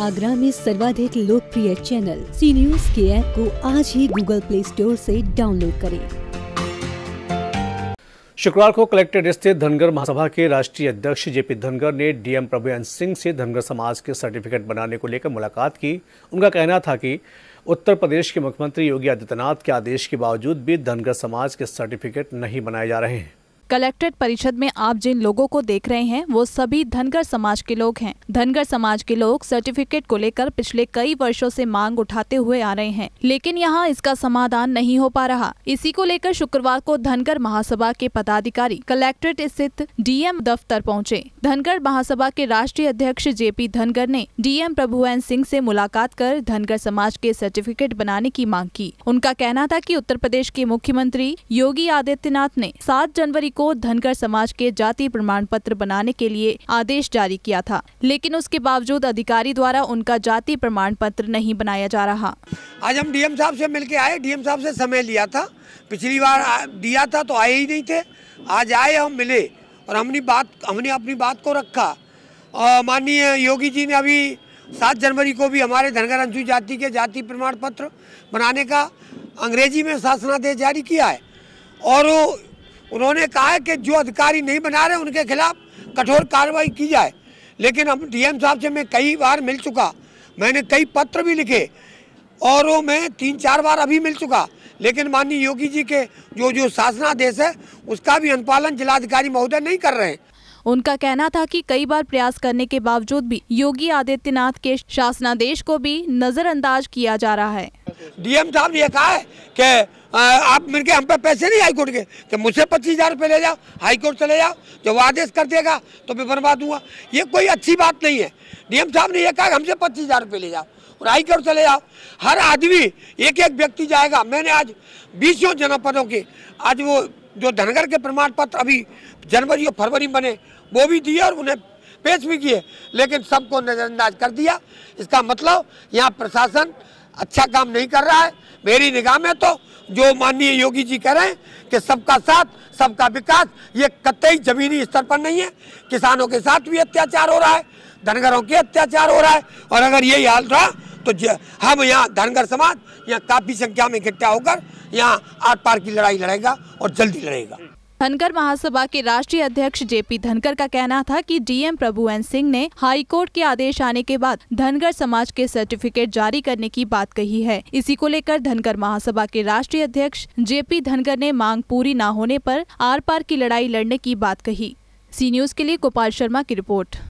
आगरा में सर्वाधिक लोकप्रिय चैनल सी न्यूज के ऐप को आज ही गूगल प्ले स्टोर से डाउनलोड करें शुक्रवार को कलेक्ट्रेट स्थित धनगर महासभा के राष्ट्रीय अध्यक्ष जेपी धनगर ने डीएम प्रभुन सिंह से धनगर समाज के सर्टिफिकेट बनाने को लेकर मुलाकात की उनका कहना था कि उत्तर प्रदेश के मुख्यमंत्री योगी आदित्यनाथ के आदेश के बावजूद भी धनगर समाज के सर्टिफिकेट नहीं बनाए जा रहे हैं कलेक्ट्रेट परिषद में आप जिन लोगों को देख रहे हैं वो सभी धनगर समाज के लोग हैं धनगर समाज के लोग सर्टिफिकेट को लेकर पिछले कई वर्षों से मांग उठाते हुए आ रहे हैं लेकिन यहाँ इसका समाधान नहीं हो पा रहा इसी को लेकर शुक्रवार को धनगर महासभा के पदाधिकारी कलेक्ट्रेट स्थित डीएम दफ्तर पहुँचे धनगर महासभा के राष्ट्रीय अध्यक्ष जे धनगर ने डीएम प्रभुएन सिंह ऐसी मुलाकात कर धनगर समाज के सर्टिफिकेट बनाने की मांग की उनका कहना था की उत्तर प्रदेश के मुख्यमंत्री योगी आदित्यनाथ ने सात जनवरी को धनगर समाज के जाति प्रमाण पत्र बनाने के लिए आदेश जारी किया था लेकिन उसके बावजूद अधिकारी द्वारा उनका जाति प्रमाण पत्र नहीं बनाया जा रहा आज हम डीएम साहब से मिलके आए डीएम साहब से समय लिया था पिछली बार दिया था तो आए ही नहीं थे आज आए हम मिले और हमने बात हमने अपनी बात को रखा और माननीय योगी जी ने अभी सात जनवरी को भी हमारे धनगर अंशु जाति के जाति प्रमाण पत्र बनाने का अंग्रेजी में शासनादेश जारी किया है और उन्होंने कहा है कि जो अधिकारी नहीं बना रहे उनके खिलाफ कठोर कार्रवाई की जाए लेकिन अब डीएम साहब से मैं कई बार मिल चुका मैंने कई पत्र भी लिखे और वो मैं तीन चार बार अभी मिल चुका लेकिन माननीय योगी जी के जो जो शासनादेश है उसका भी अनुपालन जिलाधिकारी महोदय नहीं कर रहे हैं उनका कहना था कि कई बार प्रयास करने के बावजूद भी योगी आदित्यनाथ के शासनादेश को भी नजरअंदाज किया जा रहा है डीएम साहब ने कहा है कि आ, आप मेरे के हम पे पैसे नहीं हाईकोर्ट के कि मुझसे पच्चीस हज़ार रुपये ले जाओ हाईकोर्ट चले जाओ जब वो आदेश कर देगा तो मैं बर्बाद हुआ ये कोई अच्छी बात नहीं है डीएम साहब ने यह कहा हमसे पच्चीस हज़ार रुपये ले जाओ और हाईकोर्ट चले जाओ हर आदमी एक एक व्यक्ति जाएगा मैंने आज बीसों जनपदों के आज वो जो धनगर के प्रमाण पत्र अभी जनवरी और फरवरी बने वो भी दिए और उन्हें पेश भी किए लेकिन सबको नज़रअंदाज कर दिया इसका मतलब यहाँ प्रशासन अच्छा काम नहीं कर रहा है मेरी निगाह में तो जो माननीय योगी जी कह रहे हैं कि सबका साथ सबका विकास ये कतई जमीनी स्तर पर नहीं है किसानों के साथ भी अत्याचार हो रहा है धनगरों के अत्याचार हो रहा है और अगर यही हाल रहा तो हम यहाँ धनगर समाज यहाँ काफ़ी संख्या में इकट्ठा होकर यहाँ आर पार की लड़ाई लड़ेगा और जल्दी लड़ेगा धनकर महासभा के राष्ट्रीय अध्यक्ष जेपी धनकर का कहना था कि डीएम प्रभुएन सिंह ने हाईकोर्ट के आदेश आने के बाद धनकर समाज के सर्टिफिकेट जारी करने की बात कही है इसी को लेकर धनकर महासभा के राष्ट्रीय अध्यक्ष जेपी धनकर ने मांग पूरी न होने पर आर पार की लड़ाई लड़ने की बात कही सी न्यूज के लिए गोपाल शर्मा की रिपोर्ट